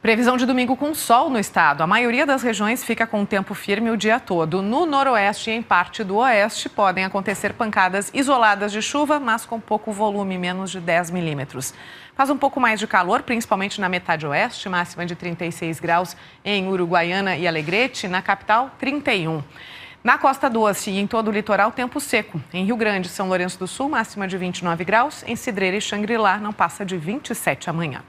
Previsão de domingo com sol no estado. A maioria das regiões fica com tempo firme o dia todo. No noroeste e em parte do oeste podem acontecer pancadas isoladas de chuva, mas com pouco volume, menos de 10 milímetros. Faz um pouco mais de calor, principalmente na metade oeste, máxima de 36 graus em Uruguaiana e Alegrete, na capital, 31. Na Costa Doce e em todo o litoral, tempo seco. Em Rio Grande, São Lourenço do Sul, máxima de 29 graus. Em Cidreira e Xangri-Lá, não passa de 27 amanhã.